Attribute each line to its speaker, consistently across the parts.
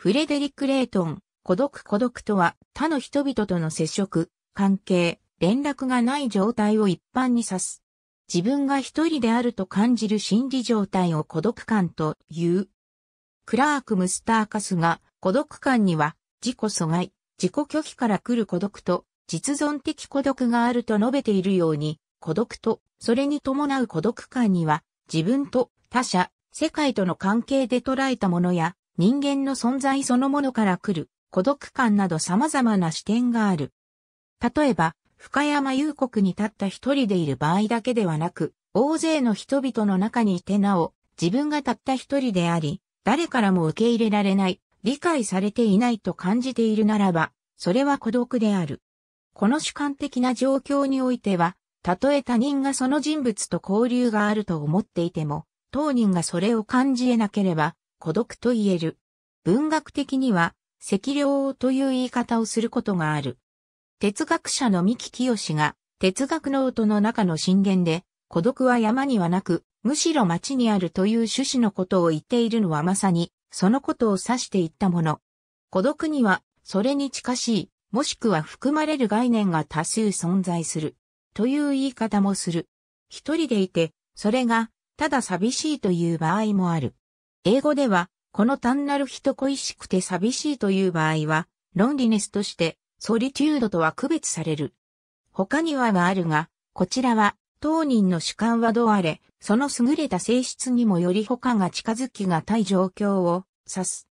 Speaker 1: フレデリック・レイトン、孤独孤独とは他の人々との接触、関係、連絡がない状態を一般に指す。自分が一人であると感じる心理状態を孤独感という。クラーク・ムスターカスが孤独感には自己阻害、自己拒否から来る孤独と実存的孤独があると述べているように、孤独とそれに伴う孤独感には自分と他者、世界との関係で捉えたものや人間の存在そのものから来る孤独感など様々な視点がある。例えば、深山幽谷に立った一人でいる場合だけではなく、大勢の人々の中にいてなお、自分がたった一人であり、誰からも受け入れられない、理解されていないと感じているならば、それは孤独である。この主観的な状況においては、たとえ他人がその人物と交流があると思っていても、当人がそれを感じ得なければ、孤独と言える。文学的には、赤涼という言い方をすることがある。哲学者の三木清が、哲学の音の中の震源で、孤独は山にはなく、むしろ町にあるという趣旨のことを言っているのはまさに、そのことを指していったもの。孤独には、それに近しい、もしくは含まれる概念が多数存在する。という言い方もする。一人でいて、それが、ただ寂しいという場合もある。英語では、この単なる人恋しくて寂しいという場合は、ロンリネスとして、ソリチュードとは区別される。他にはがあるが、こちらは、当人の主観はどうあれ、その優れた性質にもより他が近づきがたい状況を指す。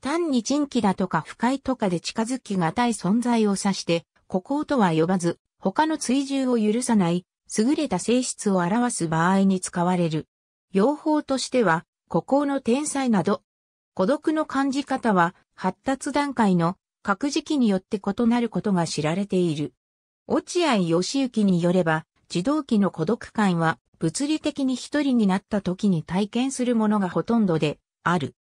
Speaker 1: 単に人気だとか不快とかで近づきがたい存在を指して、孤高とは呼ばず、他の追従を許さない、優れた性質を表す場合に使われる。用法としては、孤高の天才など、孤独の感じ方は発達段階の各時期によって異なることが知られている。落合義行によれば、児童期の孤独感は物理的に一人になった時に体験するものがほとんどである。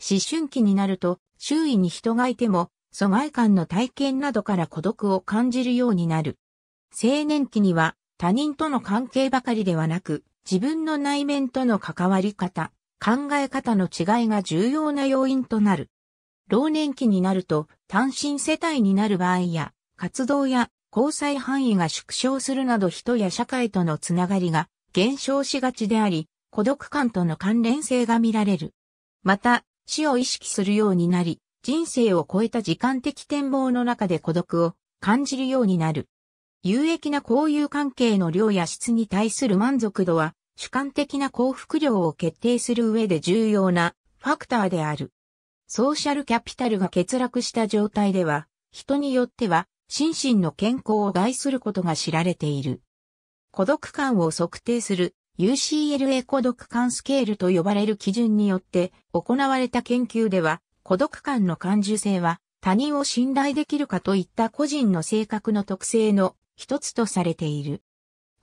Speaker 1: 思春期になると周囲に人がいても疎外感の体験などから孤独を感じるようになる。青年期には他人との関係ばかりではなく自分の内面との関わり方、考え方の違いが重要な要因となる。老年期になると単身世帯になる場合や、活動や交際範囲が縮小するなど人や社会とのつながりが減少しがちであり、孤独感との関連性が見られる。また、死を意識するようになり、人生を超えた時間的展望の中で孤独を感じるようになる。有益な交友関係の量や質に対する満足度は主観的な幸福量を決定する上で重要なファクターである。ソーシャルキャピタルが欠落した状態では、人によっては心身の健康を害することが知られている。孤独感を測定する UCLA 孤独感スケールと呼ばれる基準によって行われた研究では、孤独感の感受性は他人を信頼できるかといった個人の性格の特性の一つとされている。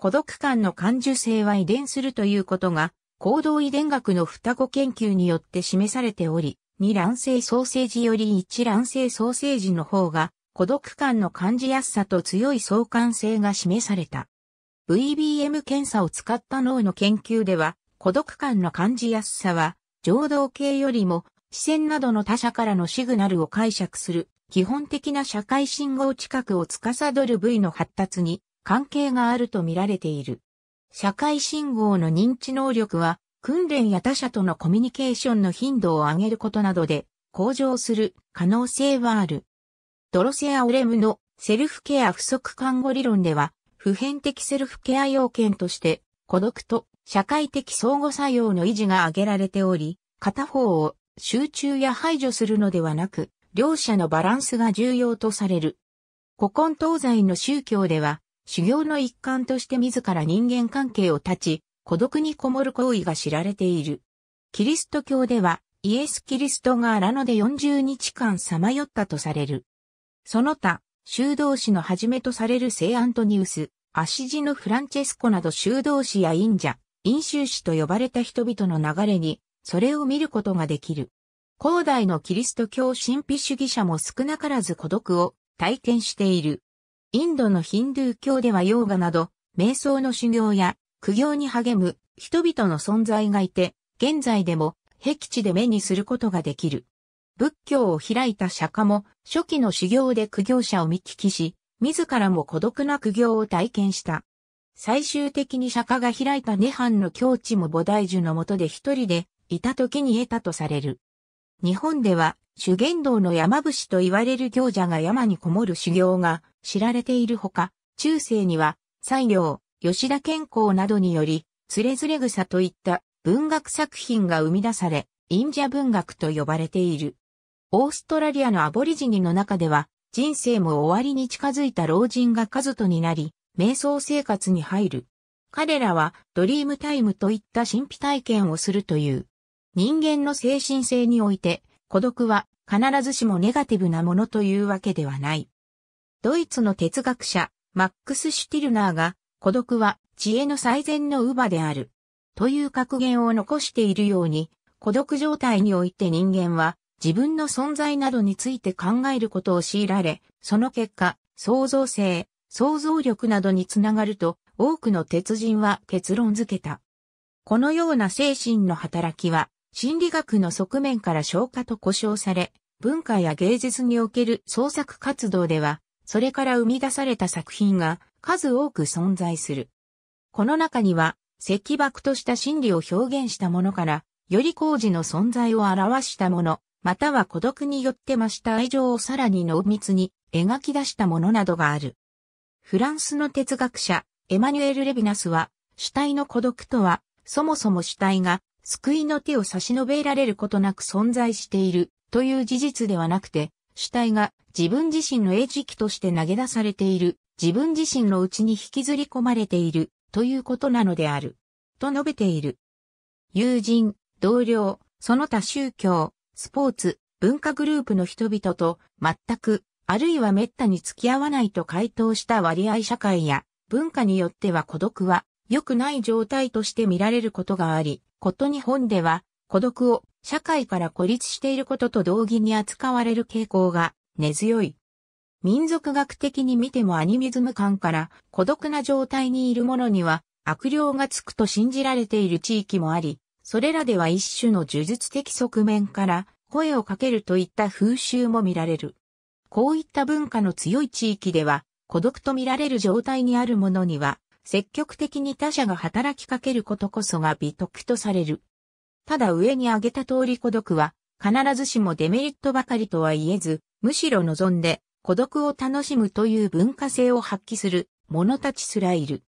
Speaker 1: 孤独感の感受性は遺伝するということが、行動遺伝学の双子研究によって示されており、二卵性ソーセージより一卵性ソーセージの方が、孤独感の感じやすさと強い相関性が示された。VBM 検査を使った脳の研究では、孤独感の感じやすさは、情動系よりも、視線などの他者からのシグナルを解釈する、基本的な社会信号近くを司る部位の発達に関係があると見られている。社会信号の認知能力は、訓練や他者とのコミュニケーションの頻度を上げることなどで向上する可能性はある。ドロセア・オレムのセルフケア不足看護理論では、普遍的セルフケア要件として、孤独と社会的相互作用の維持が挙げられており、片方を集中や排除するのではなく、両者のバランスが重要とされる。古今東西の宗教では、修行の一環として自ら人間関係を断ち、孤独にこもる行為が知られている。キリスト教では、イエス・キリストが荒野で40日間さまよったとされる。その他、修道士の始めとされる聖アントニウス、アシジのフランチェスコなど修道士や忍者、飲衆士と呼ばれた人々の流れに、それを見ることができる。広大のキリスト教神秘主義者も少なからず孤独を体験している。インドのヒンドゥー教ではヨーガなど、瞑想の修行や苦行に励む人々の存在がいて、現在でも僻地で目にすることができる。仏教を開いた釈迦も初期の修行で苦行者を見聞きし、自らも孤独な苦行を体験した。最終的に釈迦が開いた涅槃の境地も菩提樹の下で一人でいた時に得たとされる。日本では修験道の山伏と言われる行者が山にこもる修行が知られているほか、中世には、西行、吉田健康などにより、つれづれ草といった文学作品が生み出され、イ者文学と呼ばれている。オーストラリアのアボリジニの中では、人生も終わりに近づいた老人が家族になり、瞑想生活に入る。彼らはドリームタイムといった神秘体験をするという。人間の精神性において孤独は必ずしもネガティブなものというわけではない。ドイツの哲学者、マックス・シュティルナーが、孤独は知恵の最善の乳母である。という格言を残しているように、孤独状態において人間は自分の存在などについて考えることを強いられ、その結果、創造性、想像力などにつながると多くの鉄人は結論づけた。このような精神の働きは心理学の側面から消化と呼称され、文化や芸術における創作活動では、それから生み出された作品が数多く存在する。この中には、石爆とした心理を表現したものから、より工事の存在を表したもの、または孤独によって増した愛情をさらに濃密に描き出したものなどがある。フランスの哲学者、エマニュエル・レビナスは、主体の孤独とは、そもそも主体が救いの手を差し伸べられることなく存在しているという事実ではなくて、主体が自分自身の餌食として投げ出されている、自分自身の内に引きずり込まれているということなのである。と述べている。友人、同僚、その他宗教、スポーツ、文化グループの人々と全く、あるいは滅多に付き合わないと回答した割合社会や文化によっては孤独は良くない状態として見られることがあり、こと日本では、孤独を社会から孤立していることと同義に扱われる傾向が根強い。民族学的に見てもアニミズム感から孤独な状態にいる者には悪霊がつくと信じられている地域もあり、それらでは一種の呪術的側面から声をかけるといった風習も見られる。こういった文化の強い地域では孤独と見られる状態にある者には積極的に他者が働きかけることこそが美徳とされる。ただ上に挙げた通り孤独は、必ずしもデメリットばかりとは言えず、むしろ望んで孤独を楽しむという文化性を発揮する者たちすらいる。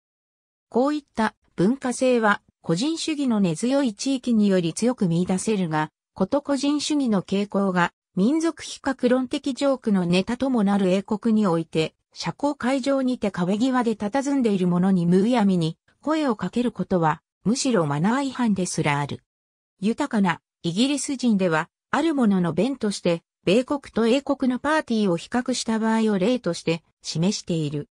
Speaker 1: こういった文化性は個人主義の根強い地域により強く見出せるが、こと個人主義の傾向が民族比較論的ジョークのネタともなる英国において社交会場にて壁際で佇んでいる者にむやみに声をかけることは、むしろマナー違反ですらある。豊かなイギリス人では、あるものの弁として、米国と英国のパーティーを比較した場合を例として示している。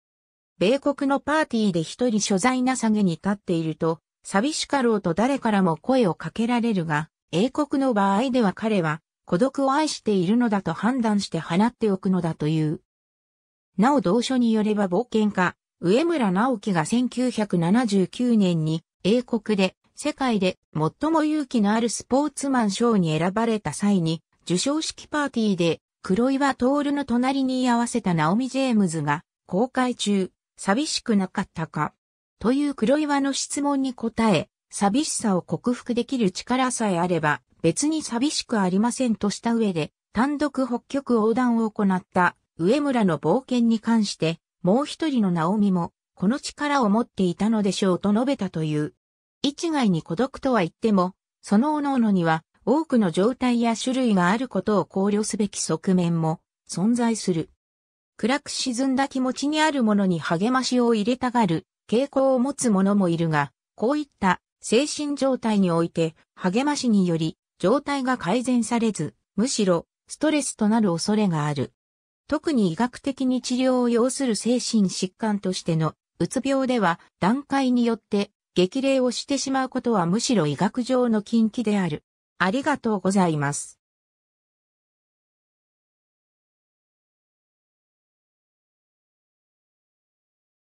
Speaker 1: 米国のパーティーで一人所在なさげに立っていると、寂しかろうと誰からも声をかけられるが、英国の場合では彼は孤独を愛しているのだと判断して放っておくのだという。なお同書によれば冒険家、上村直樹が1979年に英国で世界で最も勇気のあるスポーツマン賞に選ばれた際に受賞式パーティーで黒岩徹の隣に居合わせたナオミ・ジェームズが公開中寂しくなかったかという黒岩の質問に答え寂しさを克服できる力さえあれば別に寂しくありませんとした上で単独北極横断を行った上村の冒険に関して、もう一人のオミも、この力を持っていたのでしょうと述べたという。一概に孤独とは言っても、その各々には多くの状態や種類があることを考慮すべき側面も存在する。暗く沈んだ気持ちにあるものに励ましを入れたがる傾向を持つ者もいるが、こういった精神状態において励ましにより状態が改善されず、むしろストレスとなる恐れがある。特に医学的に治療を要する精神疾患としてのうつ病では段階によって激励をしてしまうことはむしろ医学上の禁忌である。ありがとうございます。